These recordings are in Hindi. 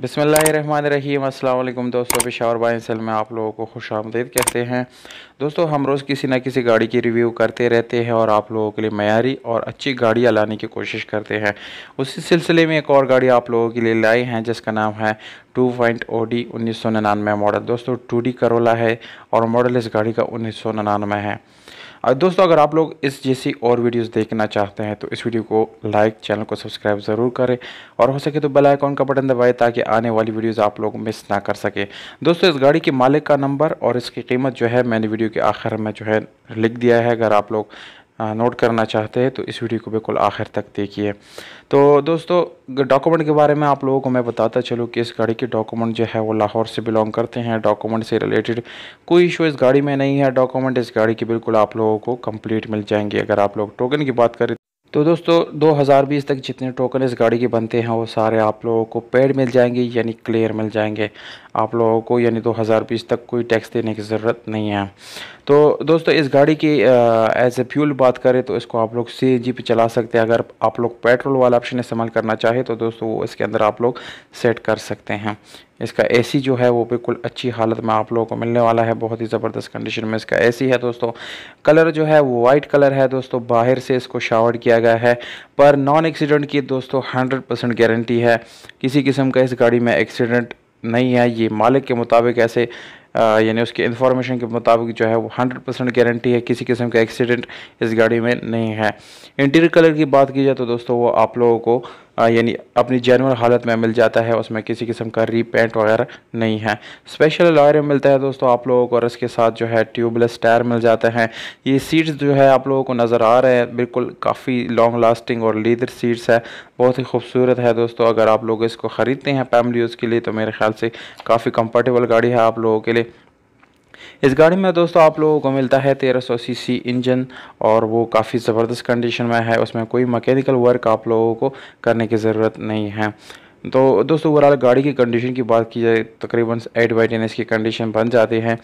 बिसमीम अल्लाम दोस्तों पिशावर बाई सल में आप लोगों को खुश आमदीद कहते हैं दोस्तों हम रोज़ किसी ना किसी गाड़ी की रिव्यू करते रहते हैं और आप लोगों के लिए मैारी और अच्छी गाड़ियाँ लाने की कोशिश करते हैं उसी सिलसिले में एक और गाड़ी आप लोगों के लिए लाई है जिसका नाम है टू पॉइंट ओ डी उन्नीस सौ निन्यानवे मॉडल दोस्तों टू डी करोला है और मॉडल इस गाड़ी का उन्नीस सौ निन्यानवे है और दोस्तों अगर आप लोग इस जैसी और वीडियोस देखना चाहते हैं तो इस वीडियो को लाइक चैनल को सब्सक्राइब ज़रूर करें और हो सके तो बेल आइकॉन का बटन दबाएं ताकि आने वाली वीडियोस आप लोग मिस ना कर सकें दोस्तों इस गाड़ी के मालिक का नंबर और इसकी कीमत जो है मैंने वीडियो के आखिर में जो है लिख दिया है अगर आप लोग नोट करना चाहते हैं तो इस वीडियो को बिल्कुल आखिर तक देखिए तो दोस्तों डॉक्यूमेंट के बारे में आप लोगों को मैं बताता चलूँ कि इस गाड़ी के डॉक्यूमेंट जो है वो लाहौर से बिलोंग करते हैं डॉक्यूमेंट से रिलेटेड कोई इशू इस गाड़ी में नहीं है डॉक्यूमेंट इस गाड़ी के बिल्कुल आप लोगों को कंप्लीट मिल जाएंगे अगर आप लोग टोकन की बात करें तो दोस्तों 2020 तक जितने टोकन इस गाड़ी के बनते हैं वो सारे आप लोगों को पेड मिल जाएंगे यानी क्लियर मिल जाएंगे आप लोगों को यानी दो हज़ार पीस तक कोई टैक्स देने की ज़रूरत नहीं है तो दोस्तों इस गाड़ी की एज ए फ्यूल बात करें तो इसको आप लोग सी जी पे चला सकते हैं अगर आप लोग पेट्रोल वाला ऑप्शन इस्तेमाल करना चाहे तो दोस्तों वो इसके अंदर आप लोग सेट कर सकते हैं इसका एसी जो है वो बिल्कुल अच्छी हालत में आप लोगों को मिलने वाला है बहुत ही ज़बरदस्त कंडीशन में इसका एसी है दोस्तों कलर जो है वो वाइट कलर है दोस्तों बाहर से इसको शावर किया गया है पर नॉन एक्सीडेंट की दोस्तों 100 परसेंट गारंटी है किसी किस्म का इस गाड़ी में एक्सीडेंट नहीं है ये मालिक के मुताबिक ऐसे यानी उसके इंफॉर्मेशन के मुताबिक जो है वो हंड्रेड परसेंट गारंटी है किसी किस्म का एक्सीडेंट इस गाड़ी में नहीं है इंटीरियर कलर की बात की जाए तो दोस्तों वो आप लोगों को यानी अपनी जनरल हालत में मिल जाता है उसमें किसी किस्म का रीपेंट वगैरह नहीं है स्पेशल लॉयर मिलता है दोस्तों आप लोगों को और इसके साथ जो है ट्यूबलेस टायर मिल जाता है ये सीट्स जो है आप लोगों को नज़र आ रहे हैं बिल्कुल काफ़ी लॉन्ग लास्टिंग और लीदर सीट्स है बहुत ही खूबसूरत है दोस्तों अगर आप लोग इसको ख़रीदते हैं फैमिली यूज़ के लिए तो मेरे ख्याल से काफ़ी कम्फर्टेबल गाड़ी है आप लोगों के लिए इस गाड़ी में दोस्तों आप लोगों को मिलता है 1300 सीसी इंजन और वो काफ़ी ज़बरदस्त कंडीशन में है उसमें कोई मैकेनिकल वर्क आप लोगों को करने की ज़रूरत नहीं है तो दोस्तों ओवरऑल गाड़ी की कंडीशन की बात की जाए तकरीबन एट बाई टेन इसकी कंडीशन बन जाती है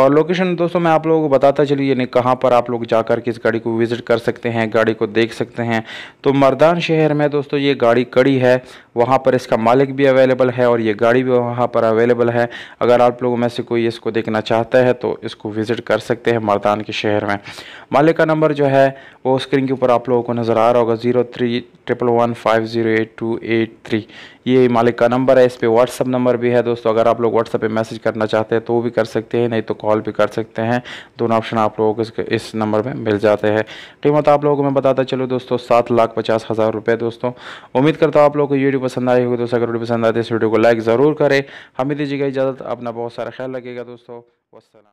और लोकेशन दोस्तों मैं आप लोगों को बताता चलूँ यानी कहाँ पर आप लोग जाकर के इस गाड़ी को विज़िट कर सकते हैं गाड़ी को देख सकते हैं तो मर्दान शहर में दोस्तों ये गाड़ी कड़ी है वहाँ पर इसका मालिक भी अवेलेबल है और ये गाड़ी भी वहाँ पर अवेलेबल है अगर आप लोगों में से कोई इसको देखना चाहता है तो इसको विज़िट कर सकते हैं मरदान के शहर में मालिक का नंबर जो है वो स्क्रीन के ऊपर आप लोगों को नज़र आ रहा होगा zero three triple one five zero eight two eight three ये मालिक का नंबर है इस पर व्हाट्सअप नंबर भी है दोस्तों अगर आप लोग व्हाट्सअप पे मैसेज करना चाहते हैं तो वो भी कर सकते हैं नहीं तो कॉल भी कर सकते हैं दोनों ऑप्शन आप लोगों को इस नंबर में मिल जाते हैं कीमत आप लोगों को मैं बताता चलो दोस्तों सात लाख पचास हज़ार रुपये दोस्तों उम्मीद करता हूँ आप लोगों को वीडियो पसंद आई होगी दोस्तों अगर वीडियो पसंद आती है तो इस वीडियो को लाइक ज़रूर करें हमें दीजिएगा इजाज़त अपना बहुत सारा ख्याल लगेगा दोस्तों वसलम